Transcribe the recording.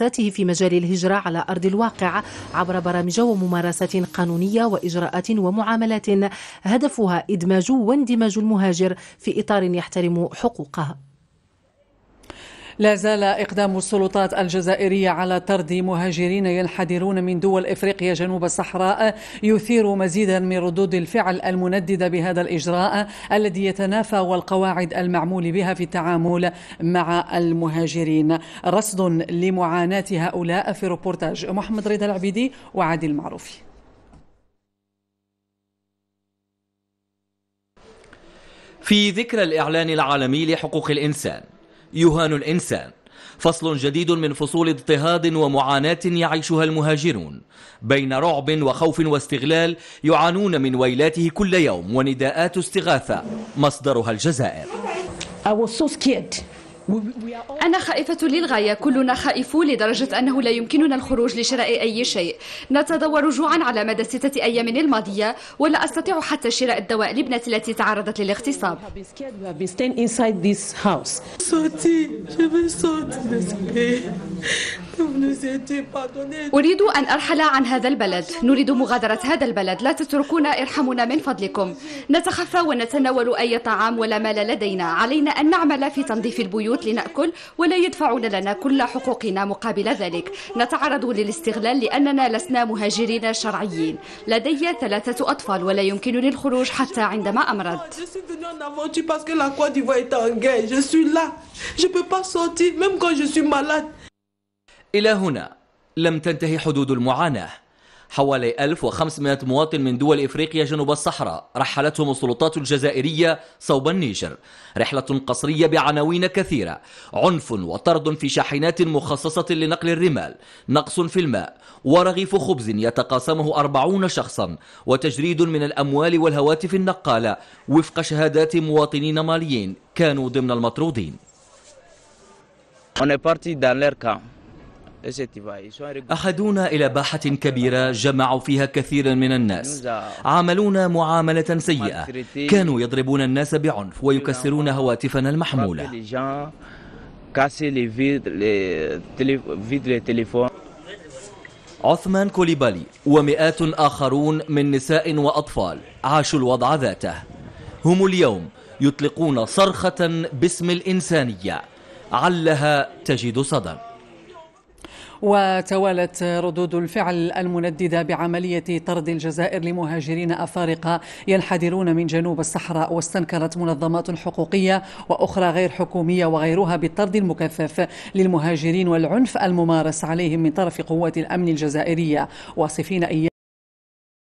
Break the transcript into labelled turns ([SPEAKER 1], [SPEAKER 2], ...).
[SPEAKER 1] دراساته في مجال الهجرة على أرض الواقع عبر برامج وممارسات قانونية وإجراءات ومعاملات هدفها إدماج واندماج المهاجر في إطار يحترم حقوقه لا زال إقدام السلطات الجزائرية على طرد مهاجرين ينحدرون من دول إفريقيا جنوب الصحراء يثير مزيدا من ردود الفعل المنددة بهذا الإجراء الذي يتنافى والقواعد المعمول بها في التعامل مع المهاجرين رصد لمعاناة هؤلاء في روبورتاج محمد رضا العبيدي وعادل المعروفي
[SPEAKER 2] في ذكرى الإعلان العالمي لحقوق الإنسان يهان الإنسان فصل جديد من فصول اضطهاد ومعاناة يعيشها المهاجرون بين رعب وخوف واستغلال يعانون من ويلاته كل يوم ونداءات استغاثة مصدرها الجزائر
[SPEAKER 3] I was so scared أنا خائفة للغاية كلنا خائفون لدرجة أنه لا يمكننا الخروج لشراء أي شيء نتدور جوعا على مدى ستة أيام الماضية ولا أستطيع حتى شراء الدواء لابنتي التي تعرضت للاغتصاب
[SPEAKER 1] صوتي
[SPEAKER 3] أريد أن أرحل عن هذا البلد نريد مغادرة هذا البلد لا تتركونا ارحمونا من فضلكم نتخفى ونتناول أي طعام ولا مال لدينا علينا أن نعمل في تنظيف البيوت فقط لنأكل ولا يدفعون لنا كل حقوقنا مقابل ذلك نتعرض للاستغلال لأننا لسنا مهاجرين شرعيين لدي ثلاثة أطفال ولا يمكنني الخروج حتى عندما أمرض
[SPEAKER 2] إلى هنا لم تنتهي حدود المعاناة حوالي 1500 مواطن من دول إفريقيا جنوب الصحراء رحلتهم السلطات الجزائرية صوب النيجر رحلة قصرية بعناوين كثيرة عنف وطرد في شاحنات مخصصة لنقل الرمال نقص في الماء ورغيف خبز يتقاسمه أربعون شخصا وتجريد من الأموال والهواتف النقالة وفق شهادات مواطنين ماليين كانوا ضمن المطرودين On est parti dans leur camp. أخذونا إلى باحة كبيرة جمعوا فيها كثيرا من الناس عاملونا معاملة سيئة كانوا يضربون الناس بعنف ويكسرون نعم. هواتفنا المحمولة عثمان كوليبالي ومئات آخرون من نساء وأطفال عاشوا الوضع ذاته هم اليوم يطلقون صرخة باسم الإنسانية علها تجد صدى
[SPEAKER 1] وتوالت ردود الفعل المنددة بعملية طرد الجزائر لمهاجرين أفارقة ينحدرون من جنوب الصحراء واستنكرت منظمات حقوقية وأخرى غير حكومية وغيرها بالطرد المكثف للمهاجرين والعنف الممارس عليهم من طرف قوات الأمن الجزائرية واصفين إياه